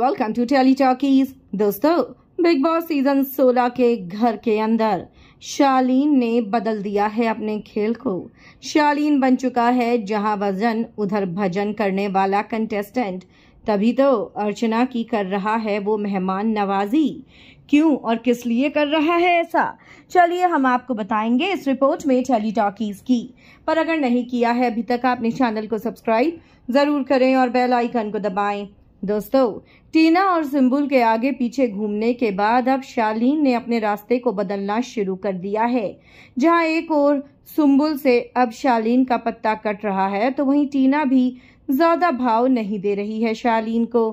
welcome to telly talkies दोस्तों Bigg Boss season 16 के घर के अंदर शालीन ने बदल दिया है अपने खेल को शालीन बन चुका है जहां वजन उधर भजन करने वाला कंटेस्टेंट तभी तो अर्चना की कर रहा है वो मेहमान नवाजी क्यों और किस लिए कर रहा है ऐसा चलिए हम आपको बताएंगे इस रिपोर्ट में टेली टॉकीज की पर अगर नहीं किया है अभी तक आपने चैनल को सब्सक्राइब ज़रूर करें और बेल आइकन को दबाएं दोस्तों टीना और सिंबुल के आगे पीछे घूमने के बाद अब शालीन ने अपने रास्ते को बदलना शुरू कर दिया है जहां एक और सुम्बुल से अब शालीन का पत्ता कट रहा है तो वहीं टीना भी ज्यादा भाव नहीं दे रही है शालीन को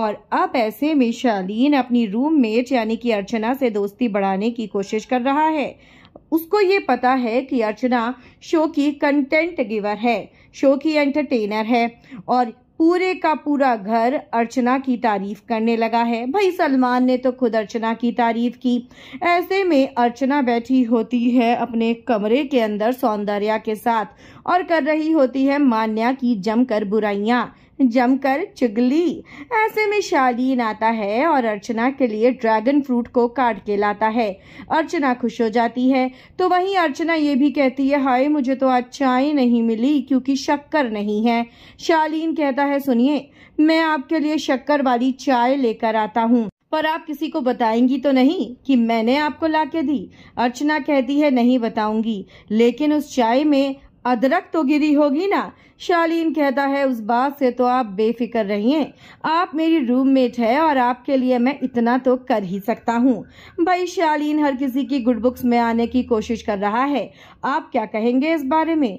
और अब ऐसे में शालीन अपनी रूम मेट यानी कि अर्चना से दोस्ती बढ़ाने की कोशिश कर रहा है उसको ये पता है कि अर्चना शो की कंटेंट गिवर है शो की एंटरटेनर है और पूरे का पूरा घर अर्चना की तारीफ करने लगा है भाई सलमान ने तो खुद अर्चना की तारीफ की ऐसे में अर्चना बैठी होती है अपने कमरे के अंदर सौंदर्या के साथ और कर रही होती है मान्या की जमकर बुराइयां जमकर चुगली ऐसे में शालीन आता है और अर्चना के लिए ड्रैगन फ्रूट को काट के लाता है अर्चना खुश हो जाती है तो वहीं अर्चना ये भी कहती है हाय मुझे तो आज चाय नहीं मिली क्योंकि शक्कर नहीं है शालीन कहता है सुनिए मैं आपके लिए शक्कर वाली चाय लेकर आता हूँ पर आप किसी को बताएंगी तो नहीं कि मैंने आपको लाके दी अर्चना कहती है नहीं बताऊंगी लेकिन उस चाय में अदरक तो गिरी होगी ना शालीन कहता है उस बात से तो आप बेफिक्र रहिए आप मेरी रूममेट है और आपके लिए मैं इतना तो कर ही सकता हूँ भाई शालीन हर किसी की गुड बुक्स में आने की कोशिश कर रहा है आप क्या कहेंगे इस बारे में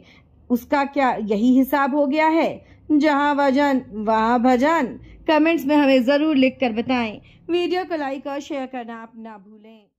उसका क्या यही हिसाब हो गया है जहाँ वजन वहाँ भजन कमेंट्स में हमें ज़रूर लिख कर बताएं वीडियो को लाइक और शेयर करना आप ना भूलें